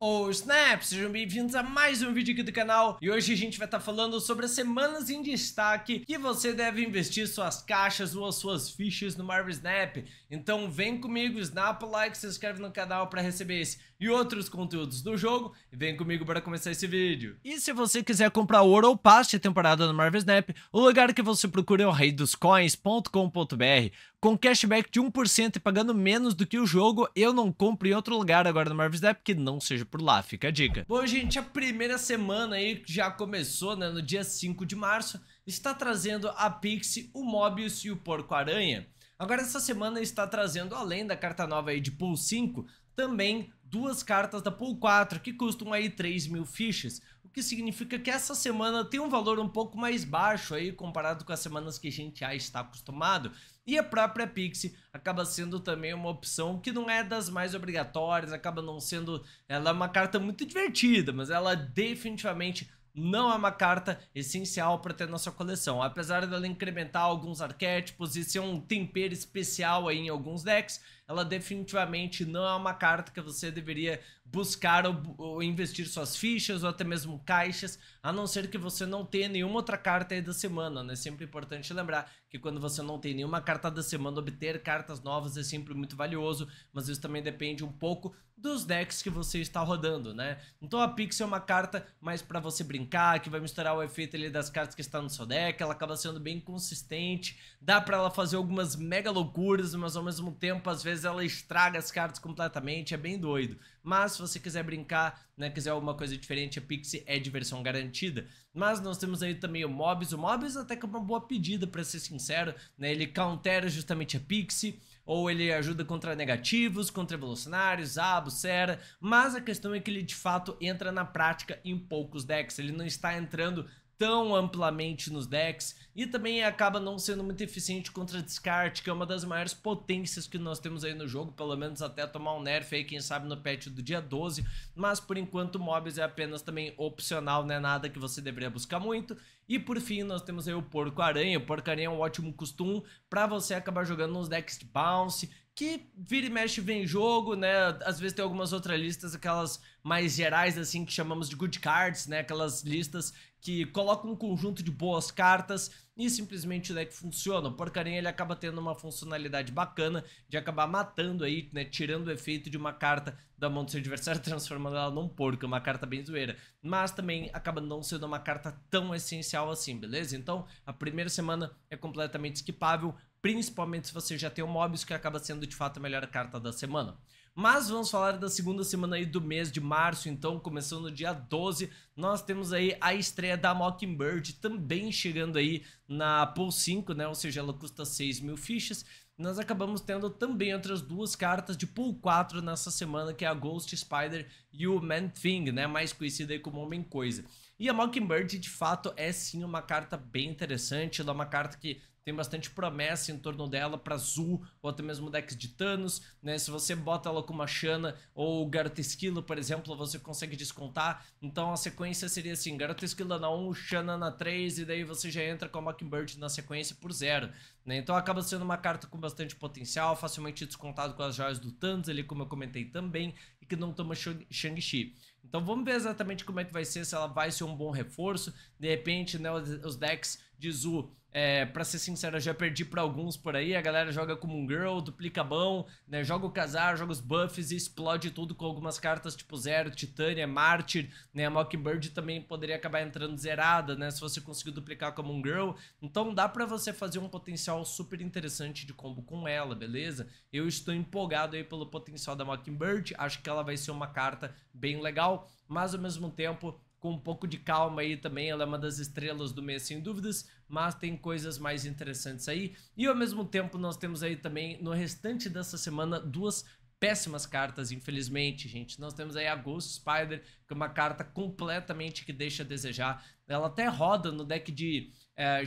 Oh Snap, sejam bem-vindos a mais um vídeo aqui do canal e hoje a gente vai estar tá falando sobre as semanas em destaque que você deve investir suas caixas ou as suas fichas no Marvel Snap. Então vem comigo, snap o like, se inscreve no canal para receber esse e outros conteúdos do jogo. vem comigo para começar esse vídeo. E se você quiser comprar ouro ou paste temporada no Marvel Snap, o lugar que você procura é o rei reidoscoins.com.br. Com cashback de 1% e pagando menos do que o jogo, eu não compro em outro lugar agora no Marvel Snap que não seja por lá, fica a dica. Bom, gente, a primeira semana aí já começou, né, no dia 5 de março, está trazendo a Pixie, o Mobius e o Porco-Aranha. Agora essa semana está trazendo, além da carta nova aí de Pool 5, também duas cartas da Pool 4 que custam aí 3 mil fichas, o que significa que essa semana tem um valor um pouco mais baixo aí comparado com as semanas que a gente já está acostumado. E a própria Pixie acaba sendo também uma opção que não é das mais obrigatórias, acaba não sendo. Ela é uma carta muito divertida, mas ela definitivamente não é uma carta essencial para ter na sua coleção. Apesar dela incrementar alguns arquétipos e ser um tempero especial aí em alguns decks, ela definitivamente não é uma carta que você deveria buscar ou, ou, investir suas fichas ou até mesmo caixas, a não ser que você não tenha nenhuma outra carta aí da semana, né? Sempre é importante lembrar que quando você não tem nenhuma carta da semana, obter cartas novas é sempre muito valioso, mas isso também depende um pouco dos decks que você está rodando, né? Então a pix é uma carta mais para você brincar, que vai misturar o efeito ali das cartas que estão no seu deck, ela acaba sendo bem consistente, dá para ela fazer algumas mega loucuras, mas ao mesmo tempo às vezes vezes ela estraga as cartas completamente, é bem doido. Mas se você quiser brincar, né, quiser alguma coisa diferente, a Pixie é diversão garantida. Mas nós temos aí também o Mobs. O Mobs até que é uma boa pedida, para ser sincero, né? Ele countera justamente a Pixie, ou ele ajuda contra negativos, contra evolucionários, Abus, Sera, mas a questão é que ele de fato entra na prática em poucos decks. Ele não está entrando tão amplamente nos decks e também acaba não sendo muito eficiente contra descarte, que é uma das maiores potências que nós temos aí no jogo, pelo menos até tomar um nerf aí, quem sabe no patch do dia 12, mas por enquanto mobs é apenas também opcional, não é nada que você deveria buscar muito. E por fim, nós temos aí o Porco Aranha, o Porco Aranha é um ótimo costume para você acabar jogando nos decks de bounce, que vira e mexe vem jogo, né? Às vezes tem algumas outras listas, aquelas mais gerais, assim, que chamamos de good cards, né? Aquelas listas que coloca um conjunto de boas cartas e simplesmente o né, deck funciona. O porcarinha ele acaba tendo uma funcionalidade bacana de acabar matando aí, né, tirando o efeito de uma carta da mão do seu adversário, transformando ela num porco, uma carta bem zoeira. Mas também acaba não sendo uma carta tão essencial assim, beleza? Então, a primeira semana é completamente skipável, principalmente se você já tem o Mobius, que acaba sendo de fato a melhor carta da semana. Mas vamos falar da segunda semana aí do mês de março, então, começando no dia 12, nós temos aí a estreia da Mockingbird também chegando aí na Pool 5, né? Ou seja, ela custa 6 mil fichas. Nós acabamos tendo também outras duas cartas de Pool 4 nessa semana, que é a Ghost Spider e o Man Thing, né? Mais conhecida aí como Homem Coisa. E a Mockingbird, de fato, é sim uma carta bem interessante. Ela é uma carta que tem bastante promessa em torno dela para Azul, ou até mesmo decks de Thanos, né? Se você bota ela com uma Xana ou Garota Esquilo, por exemplo, você consegue descontar. Então a sequência seria assim, Garota Esquilo na 1, Xana na 3, e daí você já entra com a Mockingbird na sequência por 0, né? Então acaba sendo uma carta com bastante potencial, facilmente descontado com as joias do Thanos ali, como eu comentei também, e que não toma Shang-Chi. Então vamos ver exatamente como é que vai ser, se ela vai ser um bom reforço, de repente, né, os decks Dizu, o. É, pra ser sincero, eu já perdi pra alguns por aí. A galera joga como um girl, duplica bom, né? Joga o casar, joga os buffs e explode tudo com algumas cartas tipo zero, Titânia, é Mártir, né? A Mockingbird também poderia acabar entrando zerada, né? Se você conseguir duplicar como um girl. Então dá pra você fazer um potencial super interessante de combo com ela, beleza? Eu estou empolgado aí pelo potencial da Mockingbird. Acho que ela vai ser uma carta bem legal, mas ao mesmo tempo com um pouco de calma aí também. Ela é uma das estrelas do mês, sem dúvidas, mas tem coisas mais interessantes aí. E ao mesmo tempo, nós temos aí também no restante dessa semana duas péssimas cartas, infelizmente, gente. Nós temos aí a Ghost Spider, que é uma carta completamente que deixa a desejar. Ela até roda no deck de é,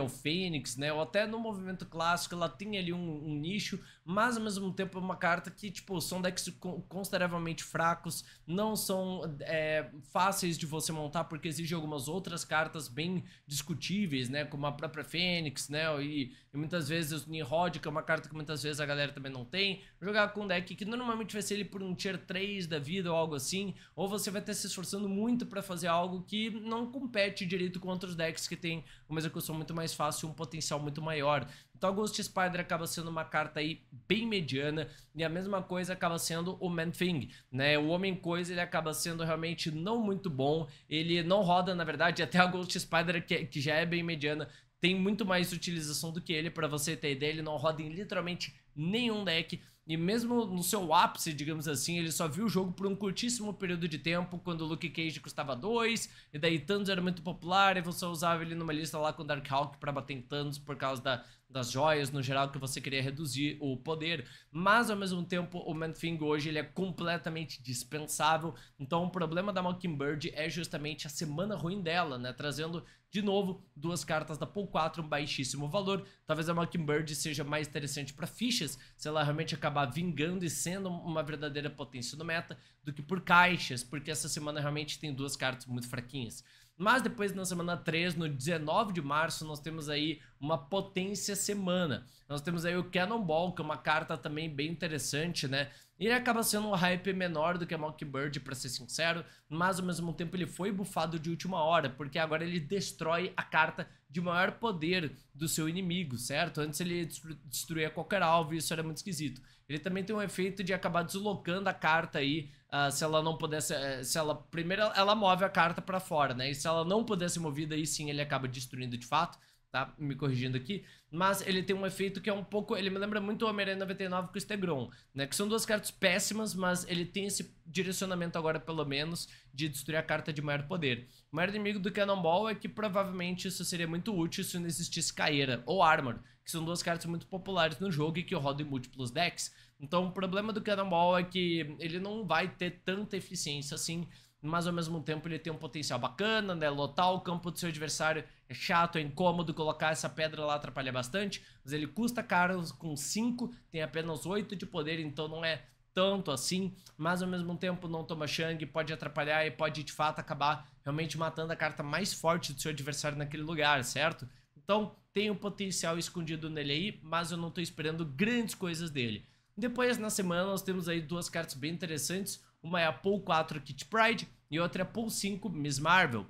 ou Fênix, né? Ou até no movimento clássico ela tem ali um, um, nicho, mas ao mesmo tempo é uma carta que, tipo, são decks consideravelmente fracos, não são é, fáceis de você montar, porque exige algumas outras cartas bem discutíveis, né? Como a própria Fênix, né? E e muitas vezes o Nihod, que é uma carta que muitas vezes a galera também não tem, jogar com um deck que normalmente vai ser ele por um tier 3 da vida ou algo assim, ou você vai estar se esforçando muito para fazer algo que não compete direito com outros decks que tem uma execução muito mais fácil e um potencial muito maior. Então a Ghost Spider acaba sendo uma carta aí bem mediana, e a mesma coisa acaba sendo o Man Thing, né? O Homem Coisa ele acaba sendo realmente não muito bom, ele não roda, na verdade, até a Ghost Spider, que, é, que já é bem mediana, tem muito mais utilização do que ele, para você ter ideia, ele não roda em literalmente nenhum deck. E mesmo no seu ápice, digamos assim, ele só viu o jogo por um curtíssimo período de tempo, quando o Luke Cage custava 2, e daí Thanos era muito popular, e você usava ele numa lista lá com Dark Hawk pra bater em Thanos por causa da, das joias, no geral, que você queria reduzir o poder, mas ao mesmo tempo o Manfing hoje ele é completamente dispensável. Então o problema da Mockingbird é justamente a semana ruim dela, né? Trazendo de novo duas cartas da Pool 4, um baixíssimo valor. Talvez a Mockingbird seja mais interessante para fichas, se ela realmente acabar vingando e sendo uma verdadeira potência no meta, do que por caixas, porque essa semana realmente tem duas cartas muito fraquinhas. Mas depois na semana 3, no 19 de março, nós temos aí uma potência semana. Nós temos aí o Cannonball, que é uma carta também bem interessante, né? Ele acaba sendo um hype menor do que a Mockingbird, para ser sincero, mas ao mesmo tempo ele foi bufado de última hora, porque agora ele destrói a carta de maior poder do seu inimigo, certo? Antes ele destruía qualquer alvo e isso era muito esquisito. Ele também tem um efeito de acabar deslocando a carta aí, uh, se ela não pudesse, uh, se ela primeiro ela move a carta para fora, né? E se ela não pudesse ser movida aí sim ele acaba destruindo de fato tá me corrigindo aqui, mas ele tem um efeito que é um pouco, ele me lembra muito o Homem-Aranha 99 com o Stegron, né, que são duas cartas péssimas, mas ele tem esse direcionamento agora, pelo menos, de destruir a carta de maior poder. O maior inimigo do Cannonball é que provavelmente isso seria muito útil se não existisse Caeira ou Armor, que são duas cartas muito populares no jogo e que rodam em múltiplos decks, então o problema do Cannonball é que ele não vai ter tanta eficiência assim mas ao mesmo tempo ele tem um potencial bacana, né? Lotar o campo do seu adversário é chato, é incômodo, colocar essa pedra lá atrapalha bastante, mas ele custa caro com 5, tem apenas 8 de poder, então não é tanto assim, mas ao mesmo tempo não toma Shang, pode atrapalhar e pode de fato acabar realmente matando a carta mais forte do seu adversário naquele lugar, certo? Então tem um potencial escondido nele aí, mas eu não estou esperando grandes coisas dele. Depois, na semana, nós temos aí duas cartas bem interessantes. Uma é a Paul 4 Kit Pride e outra é a Paul 5 Miss Marvel.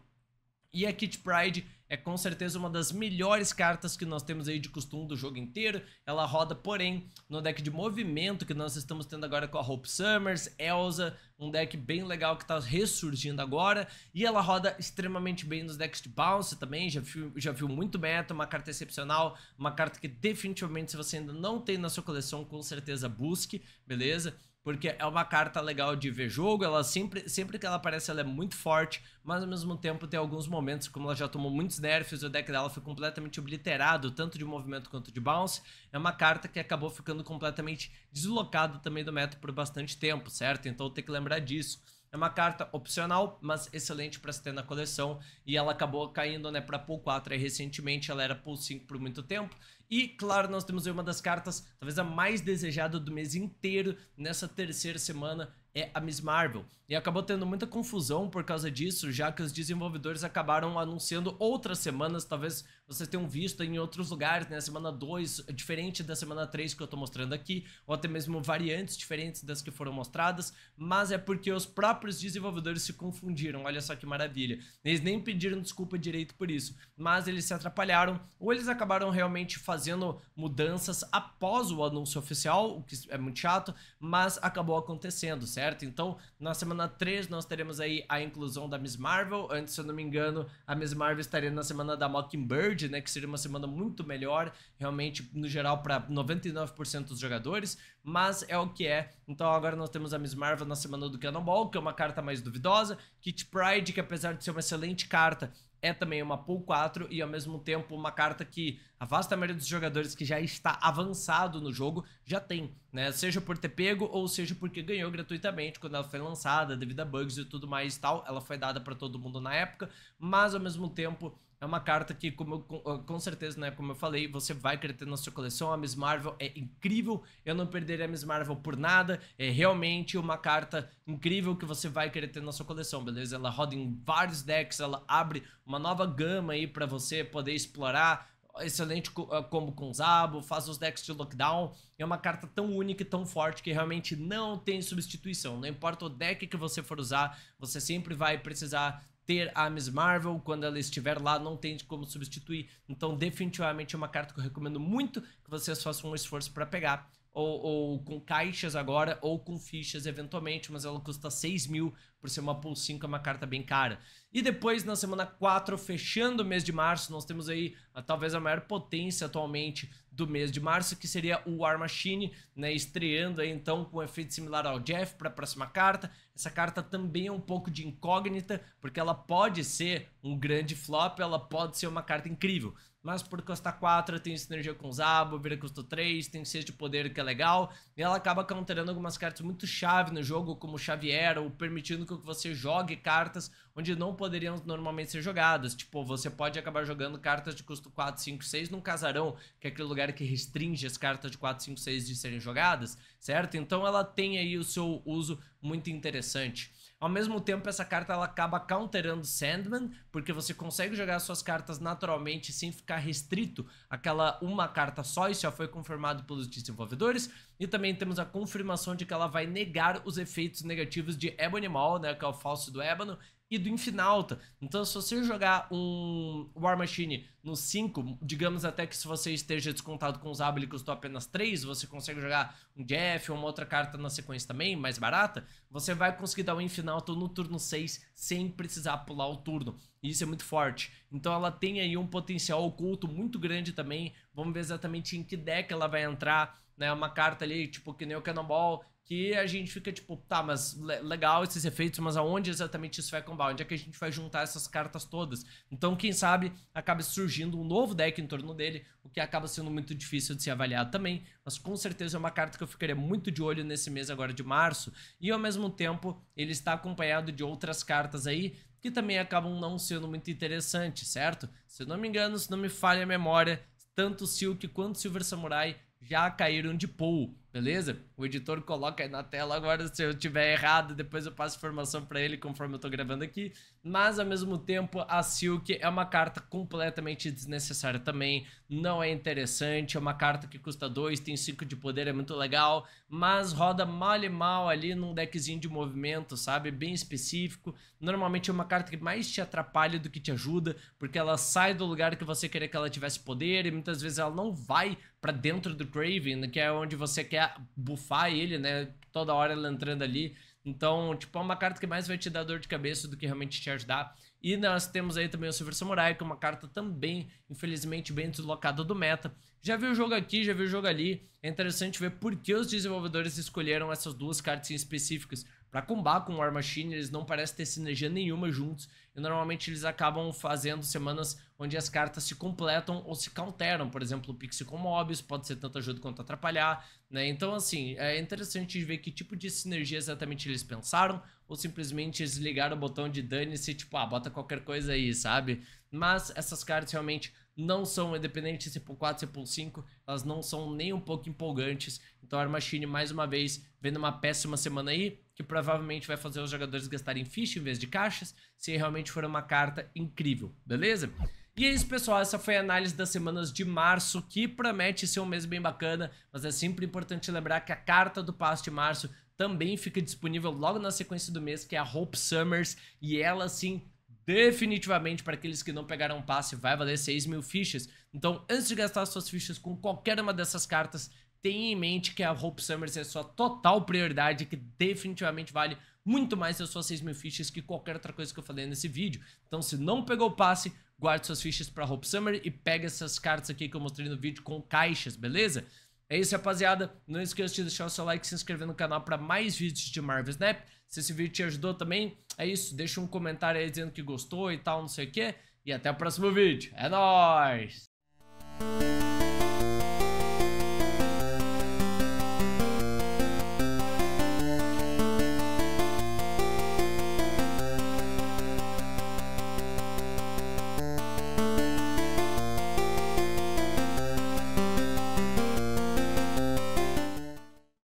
E a Kit Pride é com certeza uma das melhores cartas que nós temos aí de costume do jogo inteiro. Ela roda, porém, no deck de movimento que nós estamos tendo agora com a Hope Summers, Elsa, um deck bem legal que está ressurgindo agora. E ela roda extremamente bem nos decks de bounce também, já viu, já viu muito meta, uma carta excepcional, uma carta que definitivamente se você ainda não tem na sua coleção, com certeza busque, beleza? porque é uma carta legal de ver jogo, ela sempre, sempre que ela aparece ela é muito forte, mas ao mesmo tempo tem alguns momentos, como ela já tomou muitos nerfs, o deck dela foi completamente obliterado, tanto de movimento quanto de bounce, é uma carta que acabou ficando completamente deslocada também do meta por bastante tempo, certo? Então tem que lembrar disso. É uma carta opcional, mas excelente para se ter na coleção. E ela acabou caindo né, para Pool 4 recentemente. Ela era Pool 5 por muito tempo. E claro, nós temos aí uma das cartas, talvez a mais desejada do mês inteiro, nessa terceira semana, é a Miss Marvel. E acabou tendo muita confusão por causa disso, já que os desenvolvedores acabaram anunciando outras semanas, talvez vocês tenham visto em outros lugares, né? Semana 2, diferente da semana 3 que eu tô mostrando aqui, ou até mesmo variantes diferentes das que foram mostradas, mas é porque os próprios desenvolvedores se confundiram, olha só que maravilha. Eles nem pediram desculpa direito por isso, mas eles se atrapalharam, ou eles acabaram realmente fazendo fazendo mudanças após o anúncio oficial, o que é muito chato, mas acabou acontecendo, certo? Então, na semana 3 nós teremos aí a inclusão da Miss Marvel. Antes, se eu não me engano, a Miss Marvel estaria na semana da Mockingbird, né, que seria uma semana muito melhor, realmente no geral para 99% dos jogadores, mas é o que é. Então, agora nós temos a Miss Marvel na semana do Cannonball, que é uma carta mais duvidosa, Kit Pride, que apesar de ser uma excelente carta, é também uma pool 4 e ao mesmo tempo uma carta que a vasta maioria dos jogadores que já está avançado no jogo já tem, né? Seja por ter pego ou seja porque ganhou gratuitamente quando ela foi lançada, devido a bugs e tudo mais e tal. Ela foi dada para todo mundo na época, mas ao mesmo tempo é uma carta que, como, com, ah, com, certeza, né, como eu falei, você vai querer ter na sua coleção. A Miss Marvel é incrível, eu não perderia a Miss Marvel por nada. É realmente uma carta incrível que você vai querer ter na sua coleção, beleza? Ela roda em vários decks, ela abre uma nova gama aí para você poder explorar excelente ah, combo com Zabo, faz os decks de lockdown. É uma carta tão única e tão forte que realmente não tem substituição. Não importa o deck que você for usar, você sempre vai precisar ter a Miss Marvel quando ela estiver lá, não tem como substituir. Então, definitivamente é uma carta que eu recomendo muito que vocês façam um esforço para pegar. Ou, ou, com caixas agora, ou com fichas eventualmente, mas ela custa 6 mil por ser uma Pool 5, é uma carta bem cara. E depois, na semana 4, fechando o mês de março, nós temos aí a, ah, talvez a maior potência atualmente do mês de março, que seria o War Machine, né, estreando aí, então com um efeito similar ao Jeff para a próxima carta. Essa carta também é um pouco de incógnita, porque ela pode ser um grande flop, ela pode ser uma carta incrível. Mas por custar 4, tem sinergia com o Zabo, vira custo 3, tem 6 de poder que é legal, e ela acaba counterando algumas cartas muito chave no jogo, como Xavier, ou permitindo que você jogue cartas onde não poderiam normalmente ser jogadas. Tipo, você pode acabar jogando cartas de custo 4, 5, 6 num casarão, que é aquele lugar que restringe as cartas de 4, 5, 6 de serem jogadas, certo? Então ela tem aí o seu uso muito interessante. Ao mesmo tempo, essa carta ela acaba counterando Sandman, porque você consegue jogar suas cartas naturalmente sem ficar restrito àquela uma carta só, isso já foi confirmado pelos desenvolvedores. E também temos a confirmação de que ela vai negar os efeitos negativos de Ebony Maw, né, que é o falso do Ebony e do Infinalta. Então, se você jogar um War Machine no 5, digamos até que se você esteja descontado com os hábitos custou apenas 3, você consegue jogar um Jeff ou uma outra carta na sequência também, mais barata, você vai conseguir dar o um Infinalta no turno 6 sem precisar pular o turno. E isso é muito forte. Então ela tem aí um potencial oculto muito grande também. Vamos ver exatamente em que deck ela vai entrar né, uma carta ali, tipo que nem o Cannonball, que a gente fica tipo, tá, mas legal esses efeitos, mas aonde exatamente isso vai combar? Onde é que a gente vai juntar essas cartas todas? Então, quem sabe, acaba surgindo um novo deck em torno dele, o que acaba sendo muito difícil de se avaliar também, mas com certeza é uma carta que eu ficaria muito de olho nesse mês agora de março, e ao mesmo tempo ele está acompanhado de outras cartas aí, que também acabam não sendo muito interessantes, certo? Se eu não me engano, se não me falha a memória, tanto Silk quanto Silver Samurai já caíram de pool, Beleza? O editor coloca aí na tela agora se eu tiver errado, depois eu passo informação para ele conforme eu tô gravando aqui. Mas ao mesmo tempo, a Silk é uma carta completamente desnecessária também, não é interessante, é uma carta que custa 2, tem 5 de poder, é muito legal, mas roda mal e mal ali num deckzinho de movimento, sabe? Bem específico. Normalmente é uma carta que mais te atrapalha do que te ajuda, porque ela sai do lugar que você queria que ela tivesse poder e muitas vezes ela não vai para dentro do Craven, que é onde você quer bufar ele, né? Toda hora ela entrando ali. Então, tipo, é uma carta que mais vai te dar dor de cabeça do que realmente te ajudar. E nós temos aí também o Silver Samurai, que é uma carta também, infelizmente, bem deslocada do meta. Já viu o jogo aqui, já viu o jogo ali. É interessante ver por que os desenvolvedores escolheram essas duas cartas em específicas. Para Kumbá com War Machine, eles não parecem ter sinergia nenhuma juntos, e normalmente eles acabam fazendo semanas onde as cartas se completam ou se counteram, por exemplo, o Pixie com Mobius, pode ser tanto ajuda quanto atrapalhar, né? Então, assim, é interessante ver que tipo de sinergia exatamente eles pensaram, ou simplesmente eles ligaram o botão de dane-se, tipo, ah, bota qualquer coisa aí, sabe? Mas essas cartas realmente não são independentes se é por 4, se é por 5, elas não são nem um pouco empolgantes. Então a Machine mais uma vez vendo uma péssima semana aí, que provavelmente vai fazer os jogadores gastarem ficha em vez de caixas, se realmente for uma carta incrível, beleza? E é isso, pessoal. Essa foi a análise das semanas de março, que promete ser um mês bem bacana, mas é sempre importante lembrar que a carta do passo de março também fica disponível logo na sequência do mês, que é a Hope Summers, e ela sim. Definitivamente, para aqueles que não pegaram passe, vai valer 6 mil fichas. Então, antes de gastar suas fichas com qualquer uma dessas cartas, tenha em mente que a Hope Summers é sua total prioridade, que definitivamente vale muito mais as suas 6 mil fichas que qualquer outra coisa que eu falei nesse vídeo. Então, se não pegou o passe, guarde suas fichas para Hope Summer e pega essas cartas aqui que eu mostrei no vídeo com caixas, beleza? É isso, rapaziada. Não esqueça de deixar o seu like e se inscrever no canal para mais vídeos de Marvel Snap. Se esse vídeo te ajudou também, é isso. Deixa um comentário aí dizendo que gostou e tal, não sei o quê. E até o próximo vídeo. É nóis!